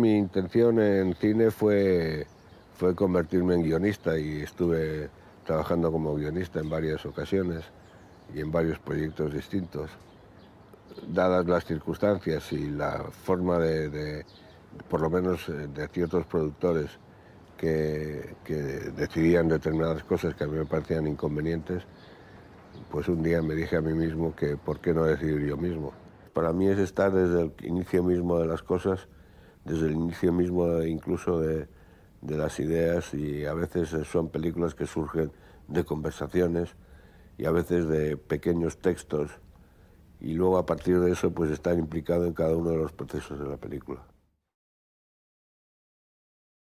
mi intención en cine fue, fue convertirme en guionista y estuve trabajando como guionista en varias ocasiones y en varios proyectos distintos. Dadas las circunstancias y la forma de, por lo menos eh, de ciertos productores que, que decidían determinadas cosas que a mí me parecían inconvenientes, pues un día me dije a mí mismo que por qué no decidir yo mismo. Para mí es estar desde el inicio mismo de las cosas desde el inicio mismo incluso de, las ideas y a veces son películas que surgen de conversaciones y a veces de pequeños textos y luego a partir de eso pues están implicado en cada uno de los procesos de la película.